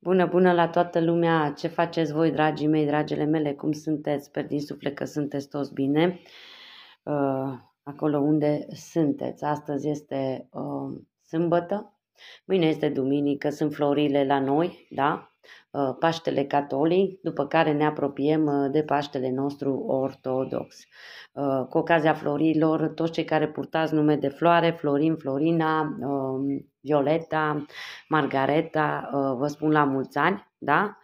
Bună, bună la toată lumea! Ce faceți voi, dragii mei, dragele mele? Cum sunteți? Sper din suflet că sunteți toți bine uh, acolo unde sunteți. Astăzi este uh, sâmbătă, mâine este duminică, sunt florile la noi, da? Uh, Paștele Catolic, după care ne apropiem uh, de Paștele nostru ortodox. Uh, cu ocazia florilor, toți cei care purtați nume de floare, Florin, Florina, um, Violeta, Margareta, vă spun la mulți ani, da?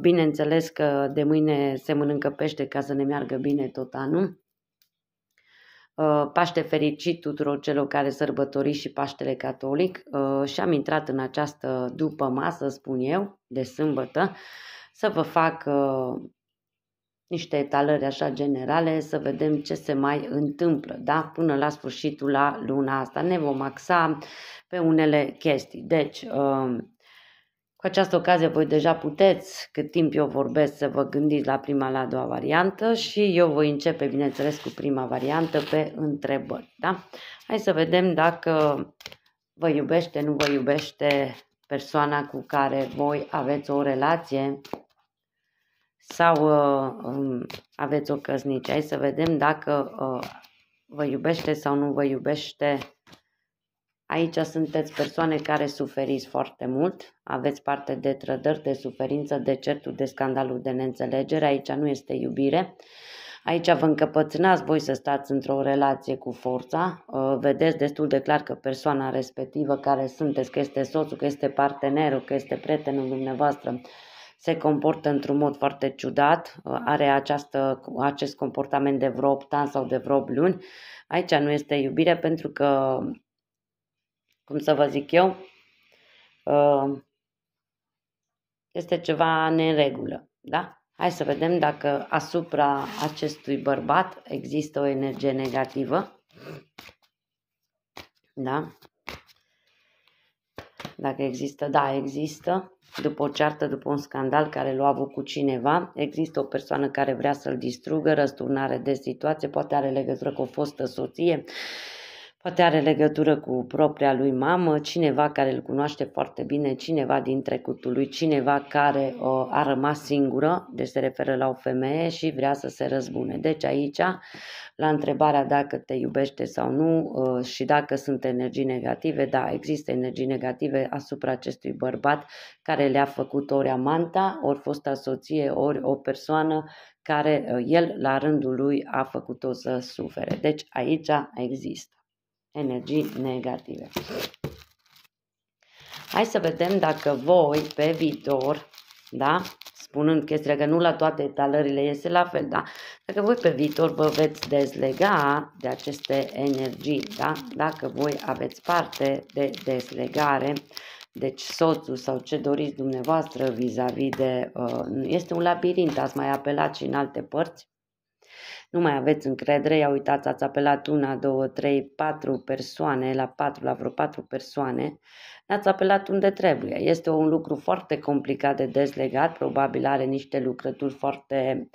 Bineînțeles că de mâine se mănâncă pește ca să ne meargă bine tot anul. Uh, Paște fericit tuturor celor care sărbători și Paștele Catolic uh, și am intrat în această după masă, spun eu, de sâmbătă, să vă fac uh, niște etalări așa generale, să vedem ce se mai întâmplă, da? Până la sfârșitul la luna asta ne vom axa pe unele chestii. Deci, cu această ocazie voi deja puteți, cât timp eu vorbesc, să vă gândiți la prima, la a doua variantă și eu voi începe, bineînțeles, cu prima variantă pe întrebări. Da? Hai să vedem dacă vă iubește, nu vă iubește persoana cu care voi aveți o relație sau uh, um, aveți o căsnicie. Hai să vedem dacă uh, vă iubește sau nu vă iubește Aici sunteți persoane care suferiți foarte mult, aveți parte de trădări, de suferință, de certuri, de scandaluri, de neînțelegere. Aici nu este iubire. Aici vă încăpățânați voi să stați într-o relație cu forța, uh, vedeți destul de clar că persoana respectivă care sunteți, că este soțul, că este partenerul, că este prietenul dumneavoastră, se comportă într-un mod foarte ciudat, uh, are această, acest comportament de vreo 8 ani sau de vreo luni. Aici nu este iubire pentru că cum să vă zic eu, uh, este ceva neregulă, da? Hai să vedem dacă asupra acestui bărbat există o energie negativă. Da? Dacă există, da, există. După o ceartă, după un scandal care l-a avut cu cineva, există o persoană care vrea să-l distrugă, răsturnare de situație, poate are legătură cu o fostă soție. Uh, Poate are legătură cu propria lui mamă, cineva care îl cunoaște foarte bine, cineva din trecutul lui, cineva care o, a rămas singură, deci se referă la o femeie și vrea să se răzbune. Deci aici, la întrebarea dacă te iubește sau nu și dacă sunt energii negative, da, există energii negative asupra acestui bărbat care le-a făcut ori amanta, ori fosta soție, ori o persoană care el, la rândul lui, a făcut-o să sufere. Deci aici există energii negative. Hai să vedem dacă voi, pe viitor, da? spunând chestia că nu la toate talările este la fel, da? Dacă voi pe viitor vă veți dezlega de aceste energii, da? Dacă voi aveți parte de dezlegare, deci soțul sau ce doriți dumneavoastră vis-a-vis -vis de... Uh, este un labirint, ați mai apelat și în alte părți, nu mai aveți încredere, ia uitați, ați apelat una, două, trei, patru persoane, la patru, la vreo patru persoane, ați apelat unde trebuie. Este un lucru foarte complicat de dezlegat, probabil are niște lucrături foarte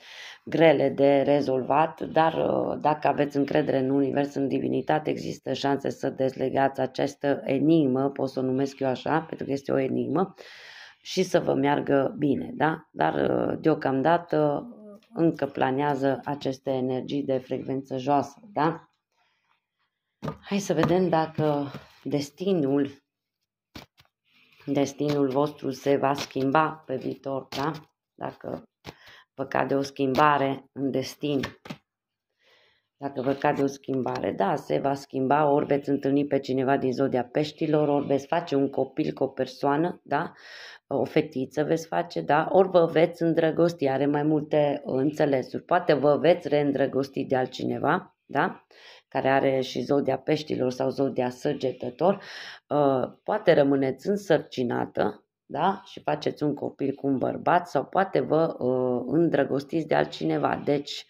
grele de rezolvat, dar uh, dacă aveți încredere în univers, în divinitate, există șanse să dezlegați această enigmă, pot să o numesc eu așa, pentru că este o enigmă, și să vă meargă bine, da? Dar uh, deocamdată încă planează aceste energii de frecvență joasă, da? Hai să vedem dacă destinul destinul vostru se va schimba pe viitor, da? Dacă vă cade o schimbare în destin. Dacă vă cade o schimbare, da, se va schimba, ori veți întâlni pe cineva din zodia peștilor, ori veți face un copil cu o persoană, da? o fetiță veți face, da? Ori vă veți îndrăgosti, are mai multe înțelesuri. Poate vă veți reîndrăgosti de altcineva, da? care are și zodia peștilor sau zodia săgetător, uh, poate rămâneți însărcinată da? și faceți un copil cu un bărbat sau poate vă uh, îndrăgostiți de altcineva. Deci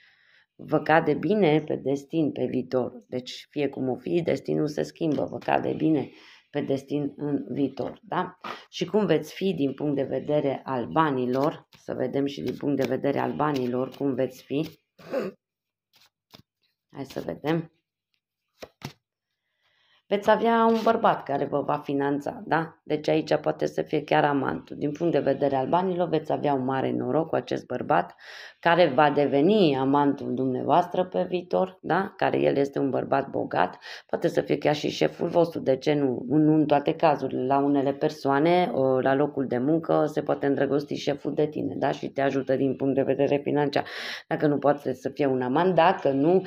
vă cade bine pe destin, pe viitor. Deci fie cum o fi, destinul se schimbă, vă cade bine pe destin în viitor. Da? Și cum veți fi din punct de vedere al banilor, să vedem și din punct de vedere al banilor cum veți fi. Hai să vedem veți avea un bărbat care vă va finanța, da? Deci aici poate să fie chiar amantul. Din punct de vedere al banilor, veți avea un mare noroc cu acest bărbat care va deveni amantul dumneavoastră pe viitor, da? Care el este un bărbat bogat, poate să fie chiar și șeful vostru, de ce nu? Nu în toate cazurile, la unele persoane, la locul de muncă, se poate îndrăgosti șeful de tine, da? Și te ajută din punct de vedere financiar. Dacă nu poate să fie un amant, dacă nu,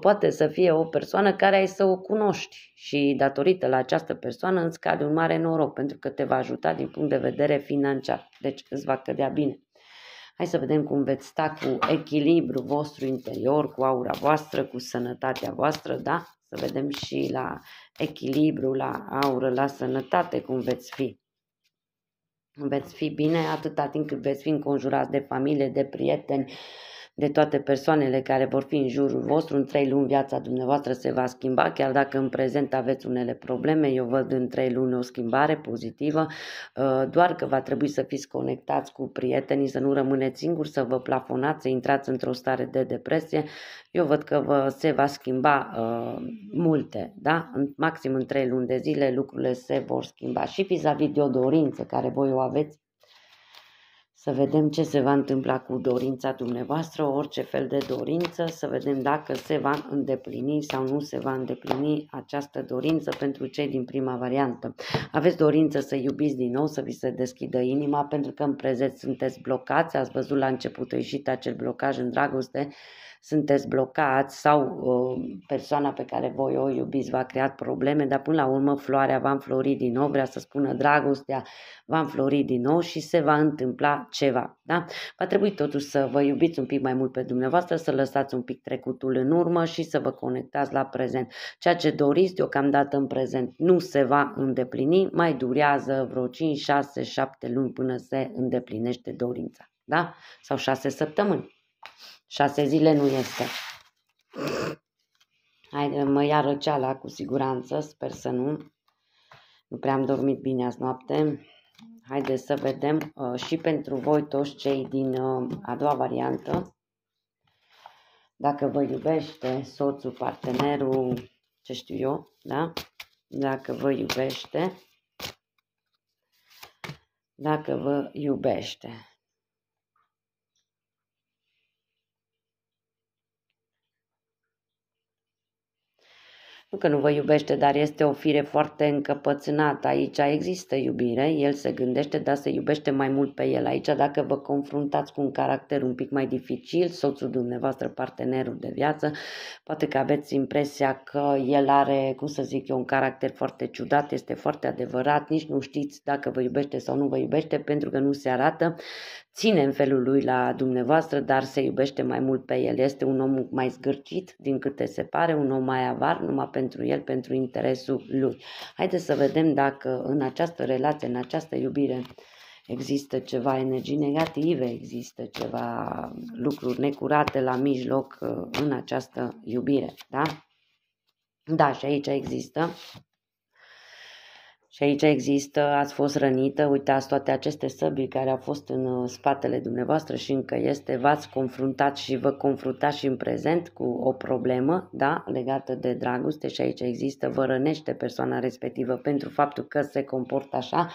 poate să fie o persoană care ai să o cunoști, și datorită la această persoană îți cade un mare noroc pentru că te va ajuta din punct de vedere financiar. Deci îți va cădea bine. Hai să vedem cum veți sta cu echilibru vostru interior, cu aura voastră, cu sănătatea voastră, da? Să vedem și la echilibru, la aură, la sănătate cum veți fi. Veți fi bine atâta timp cât veți fi înconjurați de familie, de prieteni, uh, de toate persoanele care vor fi în jurul vostru. În trei luni viața dumneavoastră se va schimba, chiar dacă în prezent aveți unele probleme. Eu văd în trei luni o schimbare pozitivă, uh, doar că va trebui să fiți conectați cu prietenii, să nu rămâneți singuri, să vă plafonați, să intrați într-o stare de depresie. Eu văd că vă, se va schimba uh, multe, da? În, maxim în trei luni de zile lucrurile se vor schimba și vis-a-vis de o dorință care voi o aveți să vedem ce se va întâmpla cu dorința dumneavoastră, orice fel de dorință, să vedem dacă se va îndeplini sau nu se va îndeplini această dorință pentru cei din prima variantă. Aveți dorință să iubiți din nou, să vi se deschidă inima, pentru că în prezent sunteți blocați, ați văzut la început ieșit acel blocaj în dragoste, sunteți blocați sau uh, persoana pe care voi o iubiți v-a creat probleme, dar până la urmă floarea va înflori din nou, vrea să spună dragostea, va înflori din nou și se va întâmpla ceva. Da? Va trebui totuși să vă iubiți un pic mai mult pe dumneavoastră, să lăsați un pic trecutul în urmă și să vă conectați la prezent. Ceea ce doriți deocamdată în prezent nu se va îndeplini, mai durează vreo 5, 6, 7 luni până se îndeplinește dorința. Da? Sau 6 săptămâni. Șase zile nu este. Hai, mă ia răceala cu siguranță, sper să nu. Nu prea am dormit bine azi noapte. Haide să vedem uh, și pentru voi toți cei din uh, a doua variantă. Dacă vă iubește soțul, partenerul, ce știu eu, da? Dacă vă iubește, dacă vă iubește. Nu că nu vă iubește, dar este o fire foarte încăpățânată. Aici există iubire, el se gândește, dar se iubește mai mult pe el. Aici, dacă vă confruntați cu un caracter un pic mai dificil, soțul dumneavoastră, partenerul de viață, poate că aveți impresia că el are, cum să zic eu, un caracter foarte ciudat, este foarte adevărat, nici nu știți dacă vă iubește sau nu vă iubește, pentru că nu se arată, ține în felul lui la dumneavoastră, dar se iubește mai mult pe el. Este un om mai zgârcit, din câte se pare, un om mai avar, numai pe pentru el, pentru interesul lui. Haideți să vedem dacă în această relație, în această iubire, există ceva energii negative, există ceva lucruri necurate la mijloc uh, în această iubire, da? Da, și aici există și aici există, ați fost rănită, uitați toate aceste săbii care au fost în uh, spatele dumneavoastră și încă este, v-ați confruntat și vă confruntați și în prezent cu o problemă, da, legată de dragoste și aici există, vă rănește persoana respectivă pentru faptul că se comportă așa,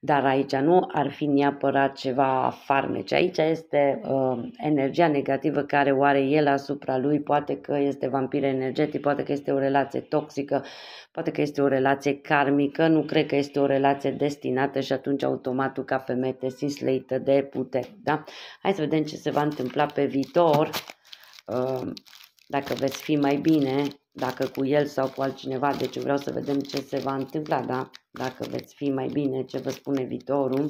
dar aici nu ar fi neapărat ceva farmece. Aici este uh, energia negativă care o are el asupra lui, poate că este vampir energetic, poate că este o relație toxică, poate că este o relație karmică, nu cred că este o relație destinată și atunci automatul ca femeie te simți slăită de putere. Da? Hai să vedem ce se va întâmpla pe viitor, ehm, dacă veți fi mai bine, dacă cu el sau cu altcineva. Deci vreau să vedem ce se va întâmpla, da? dacă veți fi mai bine, ce vă spune viitorul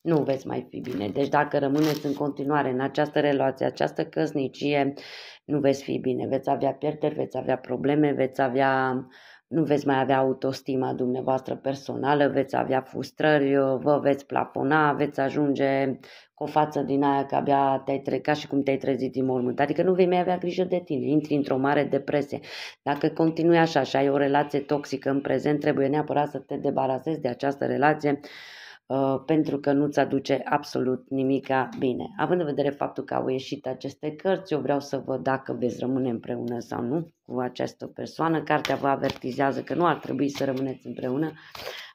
nu veți mai fi bine. Deci dacă rămâneți în continuare în această relație, această căsnicie, nu veți fi bine. Veți avea pierderi, veți avea probleme, veți avea nu veți mai avea autostima dumneavoastră personală, veți avea frustrări, uh, vă veți plafona, veți ajunge cu o față din aia că abia te-ai trecat și cum te-ai trezit din mormânt. Adică nu vei mai avea grijă de tine, intri într-o mare depresie. Dacă continui așa și ai o relație toxică în prezent, trebuie neapărat să te debarasezi de această relație uh, Uh, pentru că nu-ți aduce absolut nimica bine. Având în vedere faptul că au ieșit aceste cărți, eu vreau să văd dacă veți rămâne împreună sau nu cu această persoană. Cartea vă avertizează că nu ar trebui să rămâneți împreună.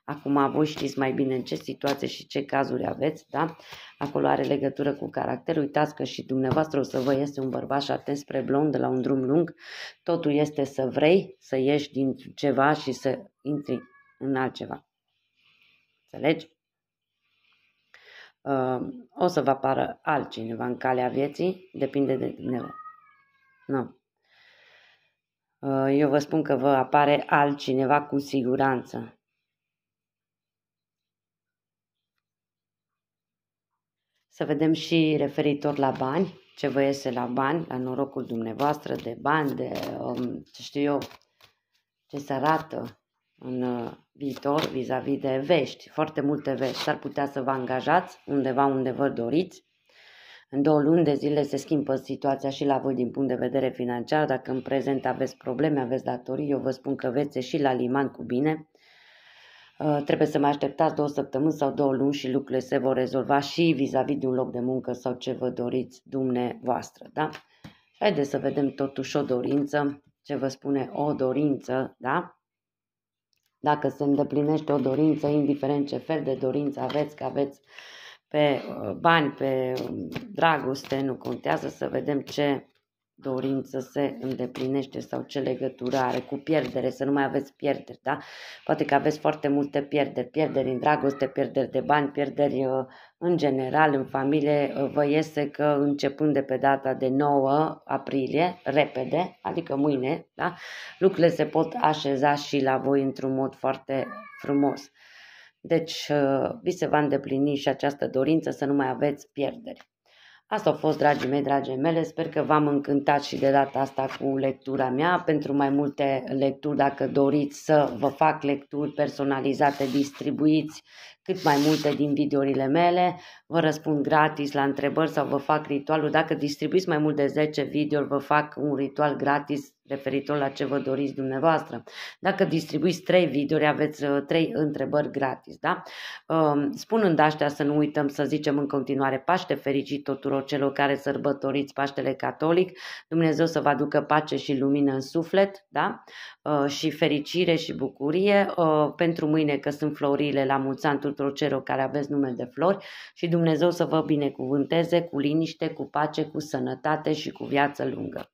Acum voi știți mai bine în ce situație și ce cazuri aveți, da? Acolo are legătură cu caracter. Uitați că și dumneavoastră o să vă iese un și atent spre blond de la un drum lung. Totul este să vrei să ieși din ceva și să intri în altceva. Înțelegi? o să vă apară altcineva în calea vieții, depinde de dumneavoastră. Nu. Eu vă spun că vă apare altcineva cu siguranță. Să vedem și referitor la bani, ce vă iese la bani, la norocul dumneavoastră, de bani, de um, ce știu eu, ce se arată, în uh, viitor vis-a-vis -vis de vești, foarte multe vești. S-ar putea să vă angajați undeva unde vă doriți. În două luni de zile se schimbă situația și la voi din punct de vedere financiar. Dacă în prezent aveți probleme, aveți datorii, eu vă spun că veți și la liman cu bine. Uh, trebuie să mai așteptați două săptămâni sau două luni și lucrurile se vor rezolva și vis-a-vis -vis de un loc de muncă sau ce vă doriți dumneavoastră. Da? Haideți să vedem totuși o dorință, ce vă spune o dorință, da? Dacă se îndeplinește o dorință, indiferent ce fel de dorință aveți, că aveți pe uh, bani, pe um, dragoste, nu contează, să vedem ce dorință se îndeplinește sau ce legătură are cu pierdere, să nu mai aveți pierderi, da? Poate că aveți foarte multe pierderi, pierderi în dragoste, pierderi de bani, pierderi uh, în general, în familie, uh, vă iese că începând de pe data de 9 aprilie, repede, adică mâine, da? Lucrurile se pot așeza și la voi într-un mod foarte frumos. Deci, uh, vi se va îndeplini și această dorință să nu mai aveți pierderi. Asta a fost, dragii mei, dragii mele. Sper că v-am încântat și de data asta cu lectura mea. Pentru mai multe lecturi, dacă doriți să vă fac lecturi personalizate, distribuiți cât mai multe din videourile mele, vă răspund gratis la întrebări sau vă fac ritualul. Dacă distribuiți mai mult de 10 videouri, vă fac un ritual gratis referitor la ce vă doriți dumneavoastră. Dacă distribuiți 3 videouri, aveți 3 uh, întrebări gratis. Da? Um, spunând astea să nu uităm să zicem în continuare Paște fericit tuturor celor care sărbătoriți Paștele Catolic, Dumnezeu să vă aducă pace și lumină în suflet da? Uh, și fericire și bucurie uh, pentru mâine că sunt florile la mulți ani celor care aveți nume de flori și Dumnezeu să vă binecuvânteze cu liniște, cu pace, cu sănătate și cu viață lungă.